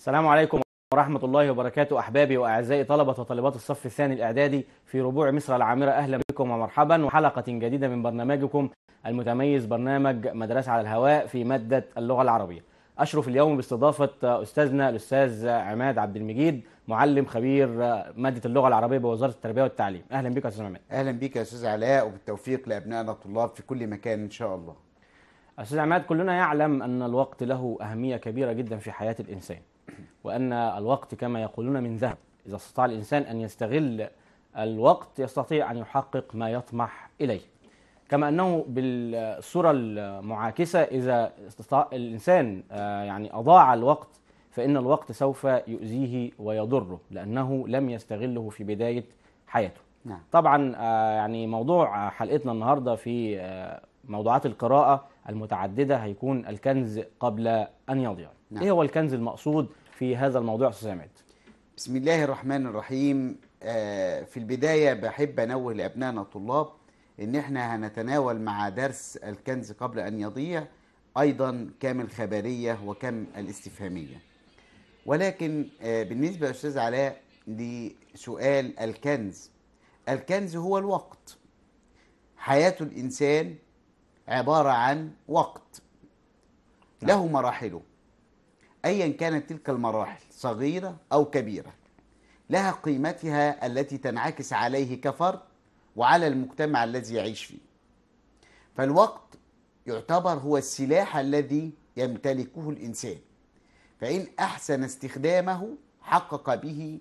السلام عليكم ورحمة الله وبركاته أحبابي وأعزائي طلبة وطالبات الصف الثاني الإعدادي في ربوع مصر العامرة أهلا بكم ومرحبا وحلقة جديدة من برنامجكم المتميز برنامج مدرسة على الهواء في مادة اللغة العربية أشرف اليوم باستضافة أستاذنا الأستاذ عماد عبد المجيد معلم خبير مادة اللغة العربية بوزارة التربية والتعليم أهلا بك يا أستاذ عماد أهلا بك يا أستاذ علاء وبالتوفيق لأبنائنا الطلاب في كل مكان إن شاء الله أستاذ عماد كلنا يعلم أن الوقت له أهمية كبيرة جدا في حياة الإنسان وأن الوقت كما يقولون من ذهب إذا استطاع الإنسان أن يستغل الوقت يستطيع أن يحقق ما يطمح إليه كما أنه بالصورة المعاكسة إذا استطاع الإنسان آه، يعني أضاع الوقت فإن الوقت سوف يؤذيه ويضره لأنه لم يستغله في بداية حياته نعم. طبعا آه، يعني موضوع حلقتنا النهاردة في آه، موضوعات القراءة المتعددة هيكون الكنز قبل أن يضيع نعم. ايه هو الكنز المقصود في هذا الموضوع استاذ بسم الله الرحمن الرحيم آه في البدايه بحب انوه لابنائنا الطلاب ان احنا هنتناول مع درس الكنز قبل ان يضيع ايضا كام الخبريه وكم الاستفهاميه ولكن آه بالنسبه يا استاذ علاء لسؤال الكنز الكنز هو الوقت حياه الانسان عباره عن وقت نعم. له مراحله ايا كانت تلك المراحل صغيره او كبيره لها قيمتها التي تنعكس عليه كفرد وعلى المجتمع الذي يعيش فيه فالوقت يعتبر هو السلاح الذي يمتلكه الانسان فان احسن استخدامه حقق به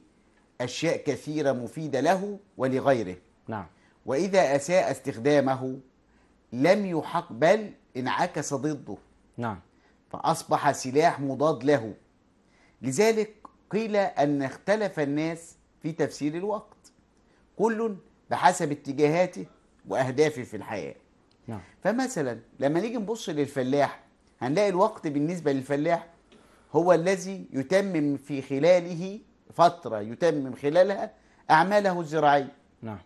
اشياء كثيره مفيده له ولغيره نعم واذا اساء استخدامه لم يحق بل انعكس ضده نعم فأصبح سلاح مضاد له لذلك قيل أن اختلف الناس في تفسير الوقت كل بحسب اتجاهاته وأهدافه في الحياة نعم. فمثلا لما نيجي نبص للفلاح هنلاقي الوقت بالنسبة للفلاح هو الذي يتمم في خلاله فترة يتمم خلالها أعماله الزراعية نعم.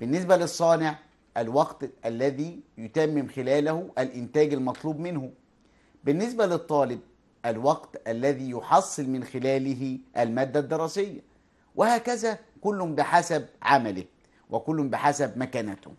بالنسبة للصانع الوقت الذي يتمم خلاله الإنتاج المطلوب منه بالنسبة للطالب الوقت الذي يحصل من خلاله المادة الدراسية وهكذا كل بحسب عمله وكل بحسب مكانته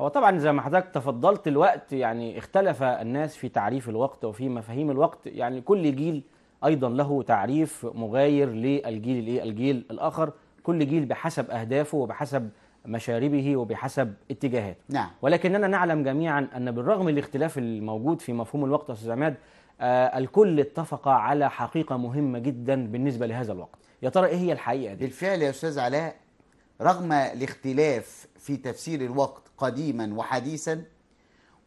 هو طبعا زي ما حضرتك تفضلت الوقت يعني اختلف الناس في تعريف الوقت وفي مفاهيم الوقت يعني كل جيل ايضا له تعريف مغاير للجيل الايه الجيل الاخر كل جيل بحسب اهدافه وبحسب مشاربه وبحسب اتجاهاته نعم. ولكننا نعلم جميعا أن بالرغم من الاختلاف الموجود في مفهوم الوقت أستاذ عماد آه الكل اتفق على حقيقة مهمة جدا بالنسبة لهذا الوقت يا ترى إيه هي الحقيقة دي؟ بالفعل يا أستاذ علاء رغم الاختلاف في تفسير الوقت قديما وحديثا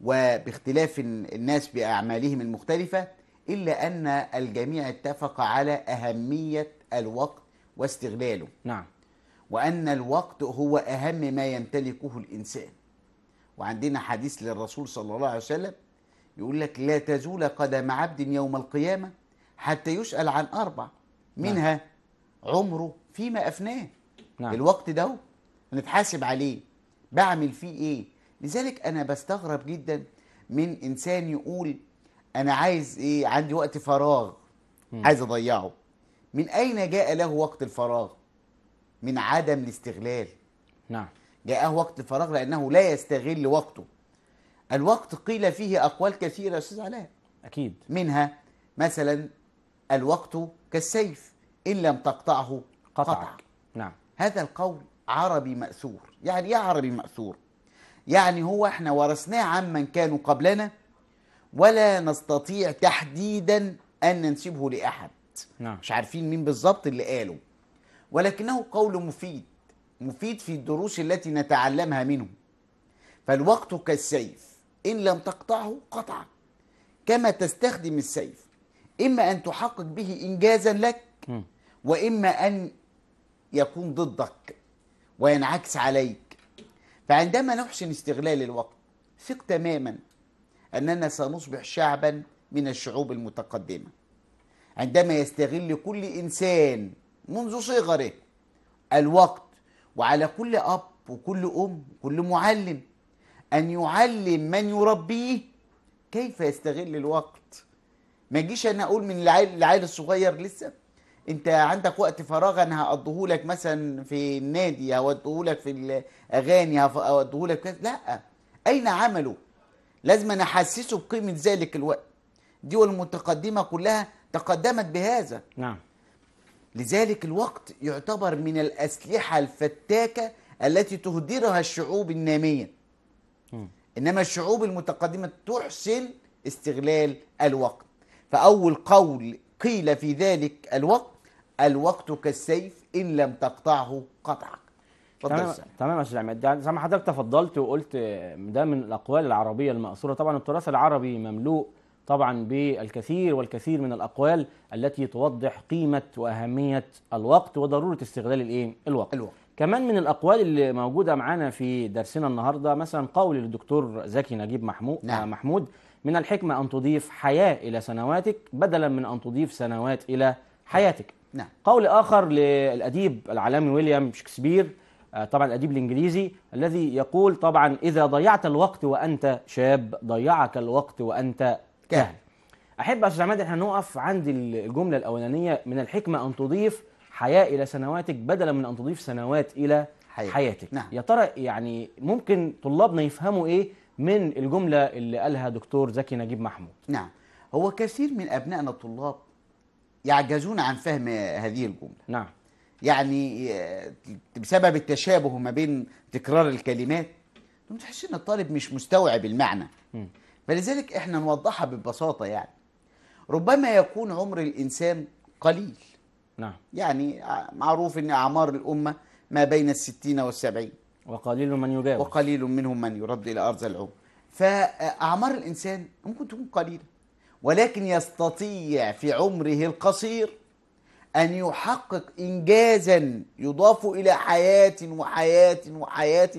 وباختلاف الناس بأعمالهم المختلفة إلا أن الجميع اتفق على أهمية الوقت واستغلاله نعم وأن الوقت هو أهم ما يمتلكه الإنسان وعندنا حديث للرسول صلى الله عليه وسلم يقول لك لا تزول قدم عبد يوم القيامة حتى يسأل عن أربع نعم. منها نعم. عمره فيما أفناه نعم. الوقت ده نتحاسب عليه بعمل فيه إيه لذلك أنا بستغرب جدا من إنسان يقول أنا عايز إيه عندي وقت فراغ عايز أضيعه من أين جاء له وقت الفراغ من عدم الاستغلال نعم جاءه وقت الفراغ لأنه لا يستغل وقته الوقت قيل فيه أقوال كثيرة يا أستاذ علاء أكيد منها مثلا الوقت كالسيف إن لم تقطعه قطعك قطع. نعم هذا القول عربي مأثور يعني إيه عربي مأثور؟ يعني هو احنا ورثناه عمن كانوا قبلنا ولا نستطيع تحديدا أن ننسبه لأحد نعم. مش عارفين مين بالظبط اللي قاله ولكنه قول مفيد مفيد في الدروس التي نتعلمها منه فالوقت كالسيف إن لم تقطعه قطعك كما تستخدم السيف إما أن تحقق به إنجازا لك وإما أن يكون ضدك وينعكس عليك فعندما نحسن استغلال الوقت ثق تماما أننا سنصبح شعبا من الشعوب المتقدمة عندما يستغل كل إنسان منذ صغره الوقت وعلى كل أب وكل أم وكل معلم أن يعلم من يربيه كيف يستغل الوقت ما جيش أنا أقول من العيل الصغير لسه انت عندك وقت فراغ انا هقضيه لك مثلا في النادي هوديه لك في الاغاني هوديه لك لا اين عمله لازم انا احسسه بقيمه ذلك الوقت دول المتقدمه كلها تقدمت بهذا نعم لذلك الوقت يعتبر من الأسلحة الفتاكة التي تهدرها الشعوب النامية إنما الشعوب المتقدمة تحسن استغلال الوقت فأول قول قيل في ذلك الوقت الوقت كالسيف إن لم تقطعه قطعك تمام تمام يا استاذ عماد زي ما حضرتك تفضلت وقلت آه، ده من الاقوال العربيه المأثوره طبعا التراث العربي مملوء طبعا بالكثير والكثير من الأقوال التي توضح قيمة وأهمية الوقت وضرورة استغلال الإيه؟ الوقت. الوقت كمان من الأقوال اللي موجودة معانا في درسنا النهاردة مثلا قول للدكتور زكي نجيب محمود نعم. آه، محمود من الحكمة أن تضيف حياة إلى سنواتك بدلا من أن تضيف سنوات إلى حياتك نعم. نعم. قول آخر للأديب العالمي ويليام شكسبير آه، طبعا الأديب الإنجليزي الذي يقول طبعا إذا ضيعت الوقت وأنت شاب ضيعك الوقت وأنت كاهن احب يا استاذ عماد احنا نقف عند الجمله الاولانيه من الحكمه ان تضيف حياه الى سنواتك بدلا من ان تضيف سنوات الى حياتك, حياتك. نعم. يا ترى يعني ممكن طلابنا يفهموا ايه من الجمله اللي قالها دكتور زكي نجيب محمود نعم هو كثير من ابنائنا الطلاب يعجزون عن فهم هذه الجمله نعم يعني آه، بسبب التشابه ما بين تكرار الكلمات تحس ان الطالب مش مستوعب المعنى م. فلذلك احنا نوضحها ببساطه يعني ربما يكون عمر الانسان قليل نعم يعني معروف ان اعمار الامه ما بين الستين والسبعين وقليل من يجاوز وقليل منهم من يرد الى ارض العمر فاعمار الانسان ممكن تكون قليله ولكن يستطيع في عمره القصير ان يحقق انجازا يضاف الى حياه وحياه وحياه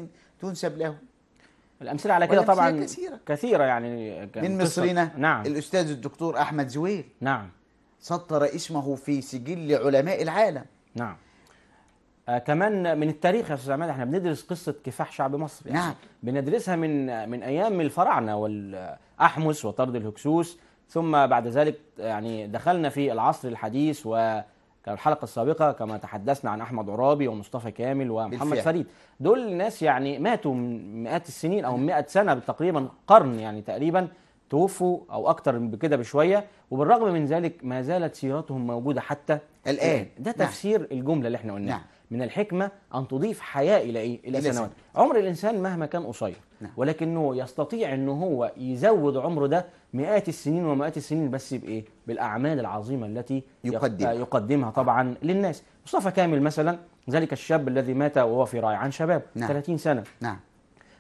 تنسب له الامثله على كده طبعا كثيره كثيره يعني من مصرنا نعم الاستاذ الدكتور احمد زويل نعم سطر اسمه في سجل علماء العالم نعم آه كمان من التاريخ يا استاذ عماد احنا بندرس قصه كفاح شعب مصر يعني نعم بندرسها من من ايام الفراعنه والاحمس وطرد الهكسوس ثم بعد ذلك يعني دخلنا في العصر الحديث و الحلقه السابقه كما تحدثنا عن احمد عرابي ومصطفى كامل ومحمد بالفعل. فريد دول ناس يعني ماتوا من مئات السنين او 100 سنه تقريبا قرن يعني تقريبا توفوا او اكتر بكده بشويه وبالرغم من ذلك ما زالت سيرتهم موجوده حتى الان ده نعم. تفسير نعم. الجمله اللي احنا قلناها نعم. من الحكمة أن تضيف حياة إلى إيه؟ إلى سنوات عمر الإنسان مهما كان قصير نعم. ولكنه يستطيع أن هو يزود عمره ده مئات السنين ومئات السنين بس بإيه؟ بالأعمال العظيمة التي يقدمها, يقدمها طبعا للناس مصطفى كامل مثلا ذلك الشاب الذي مات وهو في عن شباب نعم. 30 سنة نعم.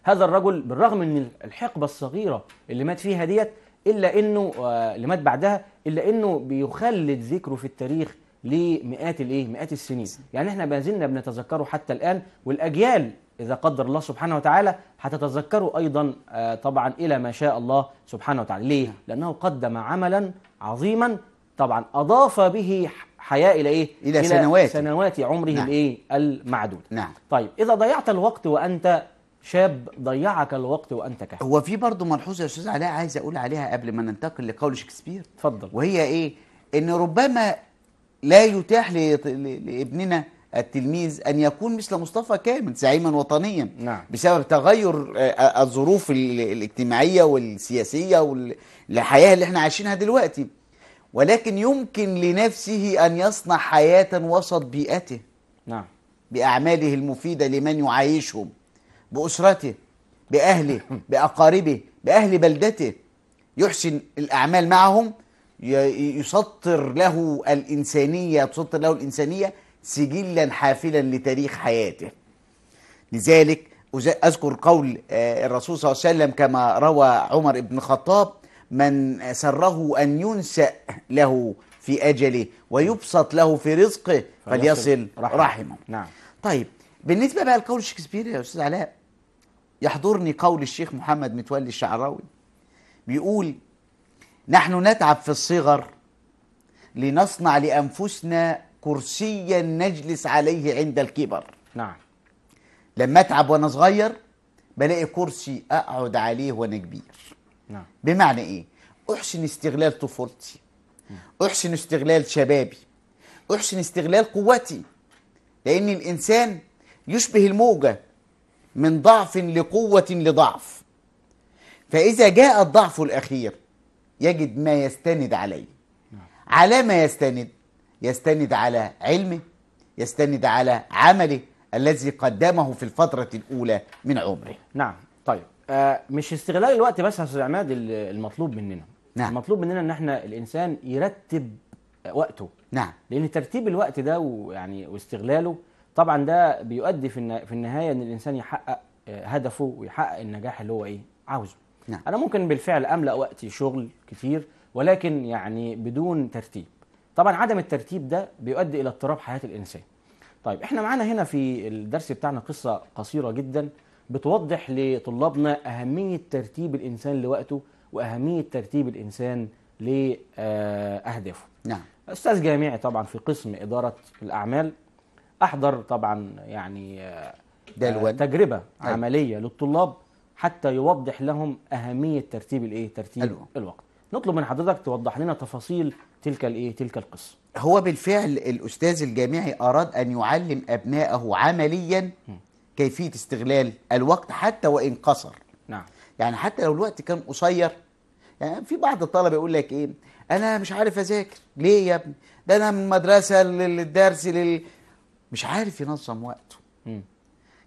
هذا الرجل بالرغم من الحقبة الصغيرة اللي مات فيها ديت إلا أنه آه، اللي مات بعدها إلا أنه بيخلد ذكره في التاريخ لمئات الايه مئات السنين يعني احنا ما زلنا بنتذكره حتى الان والاجيال اذا قدر الله سبحانه وتعالى هتتذكره ايضا آه، طبعا الى ما شاء الله سبحانه وتعالى ليه لانه قدم عملا عظيما طبعا اضاف به حياه الى ايه الى, إلى سنوات سنوات عمره نعم. الايه المعدوده نعم طيب اذا ضيعت الوقت وانت شاب ضيعك الوقت وانت كهف هو في برضه ملحوظه يا استاذ علاء عايز اقول عليها قبل ما ننتقل لقول شكسبير اتفضل وهي ايه ان ربما لا يتاح لابننا التلميذ أن يكون مثل مصطفى كامل زعيما وطنيا نعم. بسبب تغير آه، آه، الظروف الاجتماعية والسياسية والحياة اللي احنا عايشينها دلوقتي ولكن يمكن لنفسه أن يصنع حياة وسط بيئته نعم. بأعماله المفيدة لمن يعايشهم بأسرته بأهله بأقاربه بأهل بلدته يحسن الأعمال معهم يسطر له الإنسانية تسطر له الإنسانية سجلا حافلا لتاريخ حياته لذلك أذكر قول آه، الرسول صلى الله عليه وسلم كما روى عمر بن الخطاب من سره أن ينسأ له في أجله ويبسط له في رزقه فليصل رحمه, رحمه. نعم. طيب بالنسبة بقى لقول شكسبير يا أستاذ علاء يحضرني قول الشيخ محمد متولي الشعراوي بيقول نحن نتعب في الصغر لنصنع لانفسنا كرسيا نجلس عليه عند الكبر نعم لما اتعب وانا صغير بلاقي كرسي اقعد عليه وانا كبير نعم بمعنى ايه احسن استغلال طفولتي احسن استغلال شبابي احسن استغلال قوتي لان الانسان يشبه الموجه من ضعف لقوه لضعف فاذا جاء الضعف الاخير يجد ما يستند عليه على ما يستند يستند على علمه يستند على عمله الذي قدمه في الفترة الأولى من عمره نعم طيب آه مش استغلال الوقت بس يا أستاذ عماد المطلوب مننا نعم. المطلوب مننا ان احنا الانسان يرتب وقته نعم لان ترتيب الوقت ده ويعني واستغلاله طبعا ده بيؤدي في في النهايه ان الانسان يحقق آه، هدفه ويحقق النجاح اللي هو ايه عاوزه نعم. انا ممكن بالفعل املا وقتي شغل كتير ولكن يعني بدون ترتيب طبعا عدم الترتيب ده بيؤدي الى اضطراب حياه الانسان طيب احنا معانا هنا في الدرس بتاعنا قصه قصيره جدا بتوضح لطلابنا اهميه ترتيب الانسان لوقته واهميه ترتيب الانسان لاهدافه نعم استاذ جامعي طبعا في قسم اداره الاعمال احضر طبعا يعني آه، دلوقتي. تجربه أيوه. عمليه للطلاب حتى يوضح لهم اهميه ترتيب الايه ترتيب ألو. الوقت نطلب من حضرتك توضح لنا تفاصيل تلك الايه تلك القصه هو بالفعل الاستاذ الجامعي اراد ان يعلم ابنائه عمليا كيفيه استغلال الوقت حتى وان قصر نعم يعني حتى لو الوقت كان قصير يعني في بعض الطلبه يقول لك ايه انا مش عارف اذاكر ليه يا ابني ده انا من المدرسه للدرس لل... مش عارف ينظم وقته م.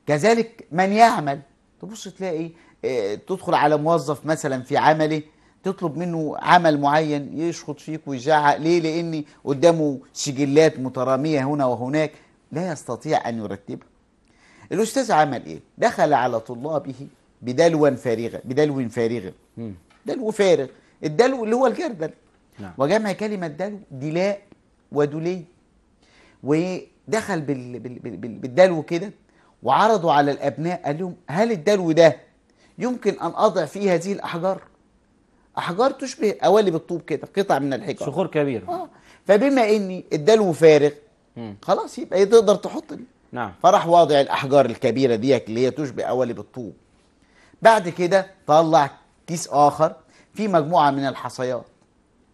كذلك من يعمل تبص تلاقي آه، تدخل على موظف مثلا في عمله تطلب منه عمل معين يشخط فيك ويزعق ليه لان قدامه سجلات متراميه هنا وهناك لا يستطيع ان يرتبها الاستاذ عمل ايه دخل على طلابه بدلو فارغه بدلو فارغ دلو فارغ الدلو اللي هو الجردل نعم. وجمع كلمه دلو دلاء ودلي ودخل بالدلو كده وعرضوا على الأبناء قال لهم هل الدلو ده يمكن أن أضع فيه هذه الأحجار أحجار تشبه قوالب الطوب كده قطع من الحجر صخور كبيرة آه. فبما إن الدلو فارغ خلاص يبقى تقدر تحط نعم فراح واضع الأحجار الكبيرة دي اللي هي تشبه قوالب الطوب بعد كده طلع كيس آخر فيه مجموعة من الحصيات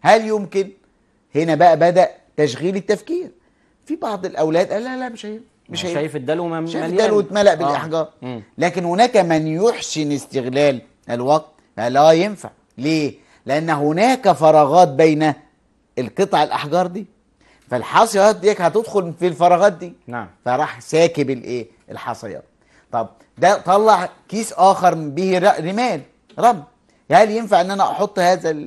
هل يمكن هنا بقى بدأ تشغيل التفكير في بعض الأولاد قال لا لا مش هينفع مش شايف الدلو مليان شايف الدلو اتملأ آه. بالإحجار آه. لكن هناك من يحسن استغلال الوقت فلا ينفع ليه؟ لأن هناك فراغات بين القطع الأحجار دي فالحصيات ديك هتدخل في الفراغات دي نعم فراح ساكب الايه الحصيات طب ده طلع كيس اخر به رمال رب هل ينفع ان انا احط هذا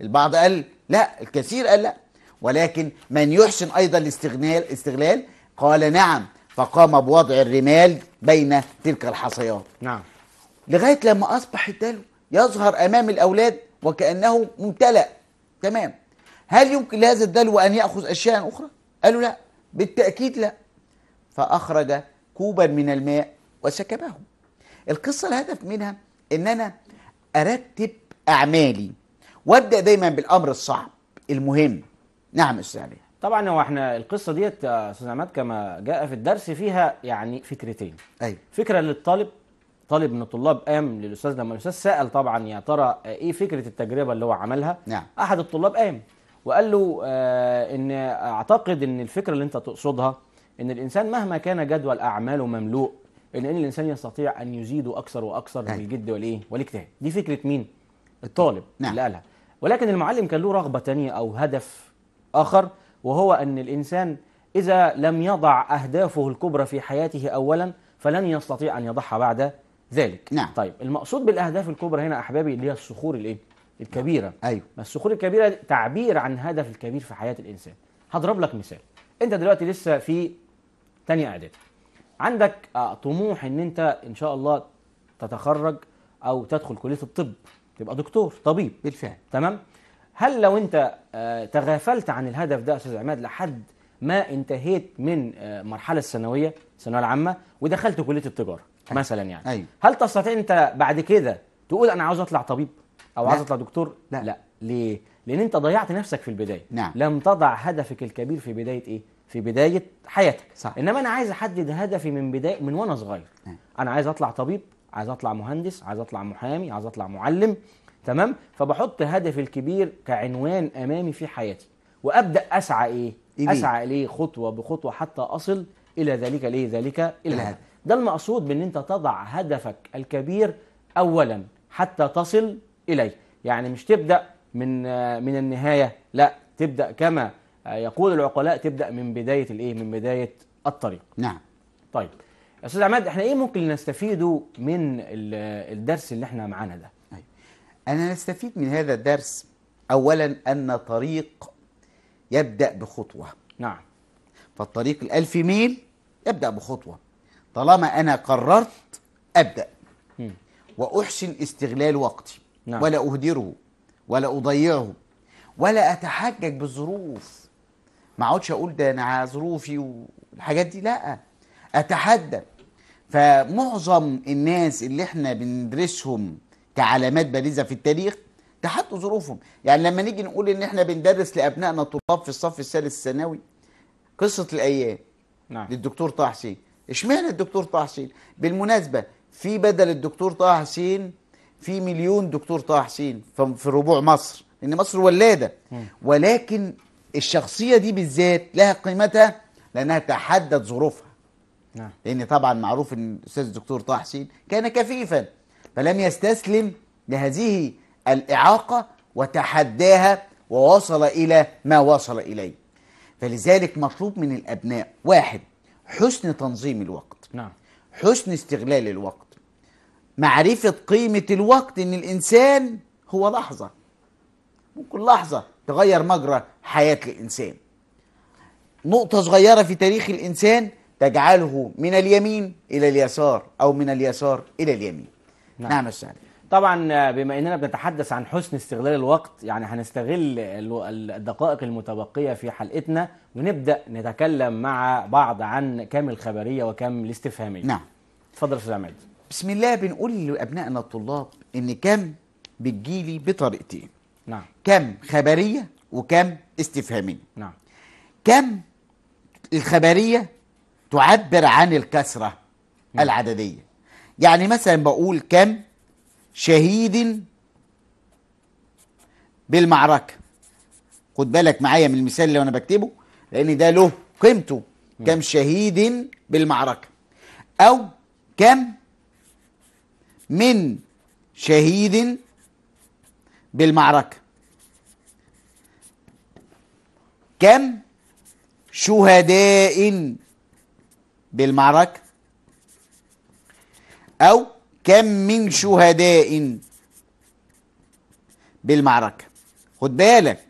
البعض قال لا الكثير قال لا ولكن من يحسن ايضا الاستغلال استغلال قال نعم فقام بوضع الرمال بين تلك الحصيات نعم لغاية لما أصبح الدلو يظهر أمام الأولاد وكأنه ممتلأ تمام هل يمكن لهذا الدلو أن يأخذ أشياء أخرى؟ قالوا لا بالتأكيد لا فأخرج كوبا من الماء وسكبه القصة الهدف منها أن أنا أرتب أعمالي وأبدأ دايما بالأمر الصعب المهم نعم أستاذ علي طبعا هو احنا القصه ديت يا استاذ عماد كما جاء في الدرس فيها يعني فكرتين ايوه فكره للطالب طالب من الطلاب قام للاستاذ لما الاستاذ سال طبعا يا ترى ايه فكره التجربه اللي هو عملها نعم. احد الطلاب قام وقال له آه ان اعتقد ان الفكره اللي انت تقصدها ان الانسان مهما كان جدول اعماله مملوء ان, إن الانسان يستطيع ان يزيد اكثر واكثر نعم. بالجد والايه والاجتهاد دي فكره مين الطالب نعم. اللي قالها ولكن المعلم كان له رغبه ثانيه او هدف اخر وهو أن الإنسان إذا لم يضع أهدافه الكبرى في حياته أولا فلن يستطيع أن يضحى بعد ذلك نعم. طيب المقصود بالأهداف الكبرى هنا أحبابي اللي هي الصخور الإيه؟ الكبيرة نعم. أيوه. الصخور الكبيرة تعبير عن هدف الكبير في حياة الإنسان هضرب لك مثال أنت دلوقتي لسه في تانية أعداد عندك آه، طموح أن أنت إن شاء الله تتخرج أو تدخل كلية الطب تبقى دكتور طبيب بالفعل تمام هل لو انت آه، تغافلت عن الهدف ده استاذ عماد لحد ما انتهيت من آه، مرحله الثانويه الثانويه العامه ودخلت كليه التجاره أيوة. مثلا يعني أيوة. هل تستطيع انت بعد كده تقول انا عاوز اطلع طبيب او عاوز اطلع دكتور لا لا ليه لان انت ضيعت نفسك في البدايه نعم. لم تضع هدفك الكبير في بدايه ايه في بدايه حياتك صح. انما انا عايز احدد هدفي من بدايه من وانا صغير نعم. انا عايز اطلع طبيب عايز اطلع مهندس عايز اطلع محامي عايز اطلع معلم تمام فبحط هدفي الكبير كعنوان امامي في حياتي وابدا اسعى ايه اسعى اليه خطوه بخطوه حتى اصل الى ذلك ليه ذلك الهدف نعم. ده المقصود بان انت تضع هدفك الكبير اولا حتى تصل اليه يعني مش تبدا من من النهايه لا تبدا كما يقول العقلاء تبدا من بدايه الايه من بدايه الطريق نعم طيب استاذ عماد احنا ايه ممكن نستفيده من الدرس اللي احنا معانا ده أنا نستفيد من هذا الدرس أولا أن طريق يبدأ بخطوة نعم فالطريق الألف ميل يبدأ بخطوة طالما أنا قررت أبدأ وأحسن استغلال وقتي نعم. ولا أهدره ولا أضيعه ولا أتحجج بالظروف ما اقعدش أقول ده أنا ظروفي والحاجات دي لا أتحدى فمعظم الناس اللي احنا بندرسهم كعلامات بارزه في التاريخ تحدوا ظروفهم يعني لما نيجي نقول ان احنا بندرس لابنائنا الطلاب في الصف الثالث الثانوي قصه الايام نعم. للدكتور طه حسين اشمعنى الدكتور طه حسين بالمناسبه في بدل الدكتور طه حسين في مليون دكتور طه حسين في ربوع مصر ان مصر ولاده ولكن الشخصيه دي بالذات لها قيمتها لانها تحدد ظروفها نعم. لان طبعا معروف ان الاستاذ الدكتور طه حسين كان كفيفا فلم يستسلم لهذه الإعاقة وتحداها ووصل إلى ما وصل إليه فلذلك مطلوب من الأبناء واحد حسن تنظيم الوقت نعم. حسن استغلال الوقت معرفة قيمة الوقت إن الإنسان هو لحظة ممكن لحظة تغير مجرى حياة الإنسان نقطة صغيرة في تاريخ الإنسان تجعله من اليمين إلى اليسار أو من اليسار إلى اليمين نعم, نعم الشعر طبعا آه، بما اننا بنتحدث عن حسن استغلال الوقت يعني هنستغل الدقائق المتبقيه في حلقتنا ونبدا نتكلم مع بعض عن كام الخبريه وكام الاستفهاميه نعم اتفضل استاذ عماد بسم الله بنقول لابنائنا الطلاب ان كام بتجيلي بطريقتين نعم كام خبريه وكم استفهاميه نعم كام الخبريه تعبر عن الكسره نعم. العدديه يعني مثلا بقول كم شهيد بالمعركة خد بالك معايا من المثال اللي أنا بكتبه لأن ده له قيمته كم شهيد بالمعركة أو كم من شهيد بالمعركة كم شهداء بالمعركة أو كم من شهداء بالمعركة خد بالك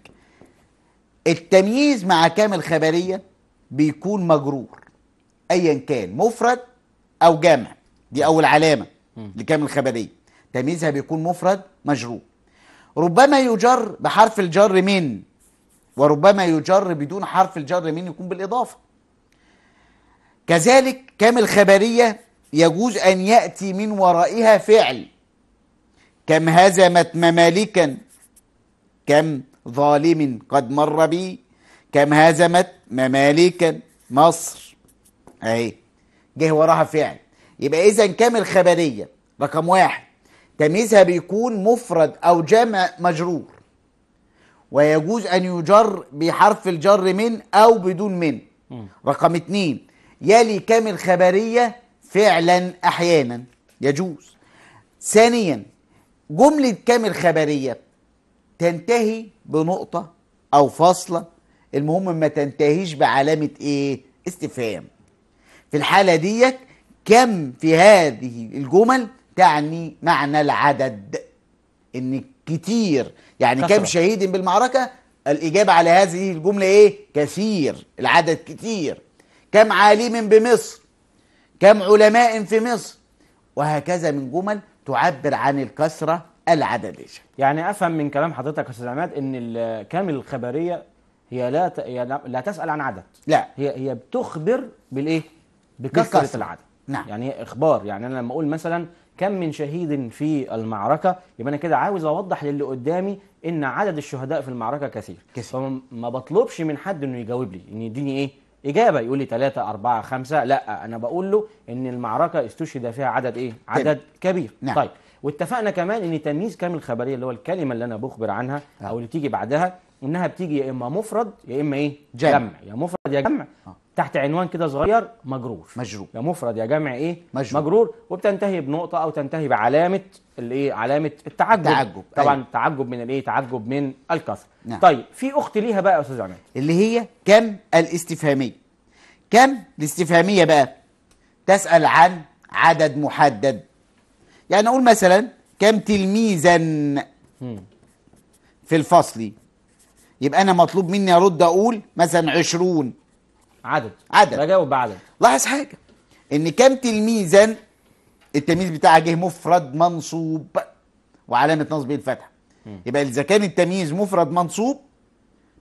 التمييز مع كامل خبرية بيكون مجرور أيا كان مفرد أو جمع دي أول علامة لكامل خبرية تمييزها بيكون مفرد مجرور ربما يجر بحرف الجر من وربما يجر بدون حرف الجر من يكون بالإضافة كذلك كامل خبرية يجوز أن يأتي من ورائها فعل كم هزمت ممالكا كم ظالم قد مر بي كم هزمت ممالكا مصر اهي جه وراها فعل يبقى اذا كم الخبريه رقم واحد تمييزها بيكون مفرد او جمع مجرور ويجوز ان يجر بحرف الجر من او بدون من م. رقم اتنين يلي كم الخبريه فعلا احيانا يجوز ثانيا جملة كامل خبرية تنتهي بنقطة أو فاصلة المهم ما تنتهيش بعلامة إيه؟ استفهام في الحالة ديت كم في هذه الجمل تعني معنى العدد إن كتير يعني كم شهيد بالمعركة الإجابة على هذه الجملة إيه؟ كثير العدد كتير كم عالم بمصر كم علماء في مصر وهكذا من جمل تعبر عن الكثرة العددية يعني أفهم من كلام حضرتك أستاذ عماد إن الكامل الخبرية هي لا ت... هي لا تسأل عن عدد لا هي هي بتخبر بالإيه؟ بكثرة بالكسر. العدد نعم يعني إخبار يعني أنا لما أقول مثلا كم من شهيد في المعركة يبقى أنا كده عاوز أوضح للي قدامي إن عدد الشهداء في المعركة كثير كثير فما بطلبش من حد إنه يجاوب لي إن يديني إيه؟ إجابة يقول لي 3 4 5 لا أنا بقول له إن المعركة استشهد فيها عدد إيه؟ عدد كبير نعم. طيب واتفقنا كمان إن تمييز كامل خبرية اللي هو الكلمة اللي أنا بخبر عنها آه. أو اللي بتيجي بعدها إنها بتيجي يا إما مفرد يا إما إيه؟ جمع, جمع. يا مفرد يا جمع آه. تحت عنوان كده صغير مجرور مجرور يا مفرد يا جمع ايه مجرور, مجرور وبتنتهي بنقطه او تنتهي بعلامه الايه علامه التعجب التعجب طبعا أيوة. تعجب من الايه تعجب من الكسر نعم. طيب في اخت ليها بقى يا استاذ عماد اللي هي كم الاستفهاميه كم الاستفهاميه بقى تسال عن عدد محدد يعني اقول مثلا كم تلميذا في الفصل يبقى انا مطلوب مني ارد اقول مثلا عشرون عدد عدد بجاوب بعدد لاحظ حاجه ان كام تلميذا التمييز بتاعها جه مفرد منصوب وعلامه نصب الفتحه يبقى اذا كان التمييز مفرد منصوب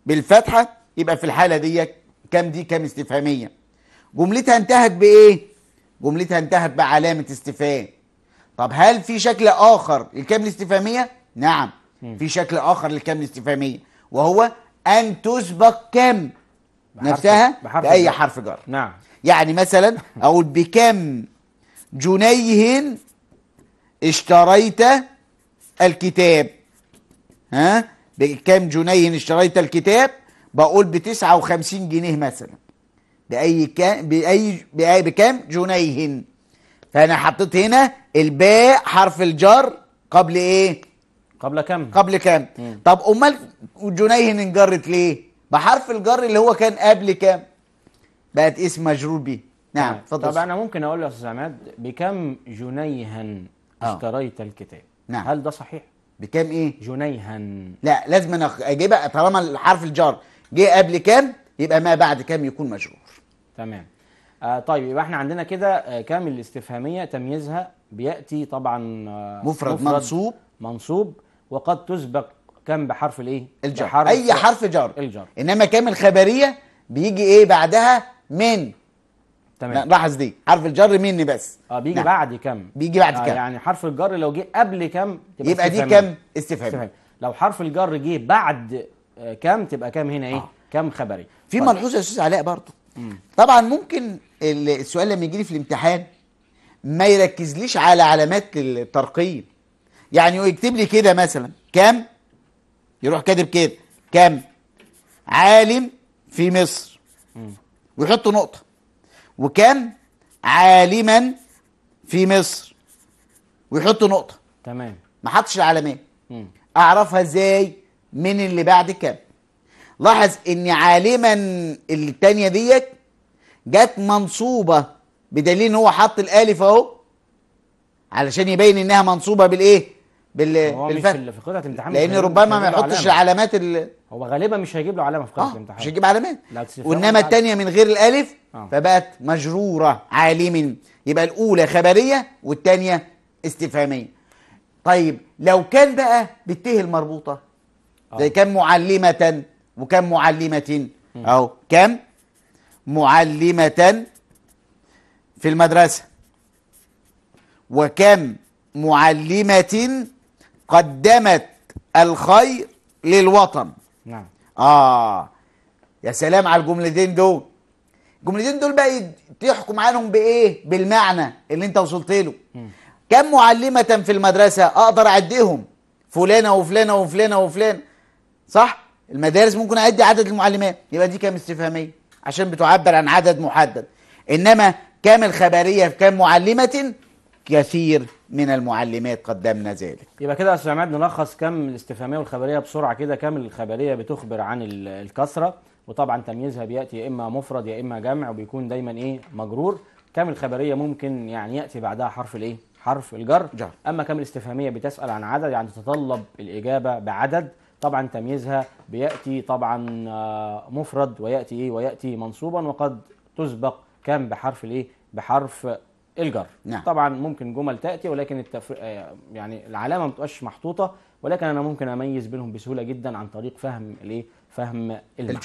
بالفتحه يبقى في الحاله دي كام دي كام استفهاميه جملتها انتهت بايه جملتها انتهت بعلامه استفهام طب هل في شكل اخر للكام الاستفهاميه نعم في شكل اخر للكام الاستفهاميه وهو ان تسبق كام نفسها بحرف بأي جر. حرف جر نعم يعني مثلا أقول بكم جنيه اشتريت الكتاب ها بكم جنيه اشتريت الكتاب بقول ب 59 جنيه مثلا بأي كام بأي بأي بكام جنيه فأنا حطيت هنا الباء حرف الجر قبل إيه؟ قبل كم؟ قبل كم؟ مم. طب أمال جنيه انجرت ليه؟ بحرف الجر اللي هو كان قبل كام بقت اسم مجرور به نعم اتفضل طب انا ممكن اقول يا استاذ عماد بكم جنيها آه. اشتريت الكتاب نعم هل ده صحيح بكام ايه جنيها لا لازم انا اجيبها طالما حرف الجر جه قبل كام يبقى ما بعد كام يكون مجرور تمام آه طيب يبقى احنا عندنا كده آه كام الاستفهاميه تمييزها بياتي طبعا آه مفرد, مفرد منصوب منصوب وقد تسبق كان بحرف الايه الجر بحرف اي حرف جر الجر انما كام الخبريه بيجي ايه بعدها من تمام لاحظ دي حرف الجر مني بس اه بيجي نعم. بعد كم بيجي بعد آه كم يعني حرف الجر لو جه قبل كم تبقى يبقى دي كم استفهام لو حرف الجر جه بعد آه، كم تبقى كم هنا ايه آه. كم خبري في طيب. ملحوظه يا استاذ علاء برضه طبعا ممكن السؤال لما يجي لي في الامتحان ما يركزليش على علامات الترقيم يعني يكتب لي كده مثلا كم يروح كاتب كده كام عالم في مصر ويحط نقطه وكم عالما في مصر ويحط نقطه تمام ما حطش العالميه اعرفها ازاي من اللي بعد كام لاحظ ان عالما التانية ديت جت منصوبه بدليل ان هو حط الالف اهو علشان يبين انها منصوبه بالايه بال بالفن في, قطعه الامتحان لان ربما ما يحطش العلامات اللي هو غالبا مش هيجيب له علامه في قطعه آه الامتحان مش هيجيب علامات وانما الثانيه من غير الالف آه. فبقت مجروره عالم يبقى الاولى خبريه والثانيه استفهاميه طيب لو كان بقى بالته المربوطه آه. زي كان معلمه وكان معلمه اهو كم معلمه في المدرسه وكم معلمه قدمت الخير للوطن نعم اه يا سلام على الجملتين دول الجملتين دول بقى تحكم عنهم بايه بالمعنى اللي انت وصلت له كم معلمه في المدرسه اقدر اعديهم فلانه وفلانه وفلانه وفلان صح المدارس ممكن اعدي عدد المعلمات يبقى دي كام استفهاميه عشان بتعبر عن عدد محدد انما كام الخبريه في كام معلمه كثير من المعلمات قدمنا ذلك يبقى كده يا استاذ عماد نلخص كم الاستفهاميه والخبريه بسرعه كده كم الخبريه بتخبر عن الكسره وطبعا تمييزها بياتي يا اما مفرد يا اما جمع وبيكون دايما ايه مجرور كم الخبريه ممكن يعني ياتي بعدها حرف الايه حرف الجر جر. اما كم الاستفهاميه بتسال عن عدد يعني تتطلب الاجابه بعدد طبعا تمييزها بياتي طبعا آه، مفرد وياتي ايه وياتي منصوبا وقد تسبق كم بحرف الايه بحرف الجر نعم. طبعا ممكن جمل تاتي ولكن التفر... آه، يعني العلامه ما بتبقاش محطوطه ولكن انا ممكن اميز بينهم بسهوله جدا عن طريق فهم الايه فهم المعنى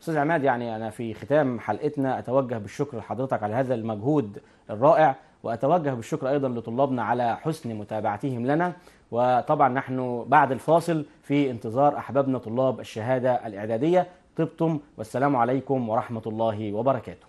استاذ عماد يعني انا في ختام حلقتنا اتوجه بالشكر لحضرتك على هذا المجهود الرائع واتوجه بالشكر ايضا لطلابنا على حسن متابعتهم لنا وطبعا نحن بعد الفاصل في انتظار احبابنا طلاب الشهاده الاعداديه طبتم والسلام عليكم ورحمه الله وبركاته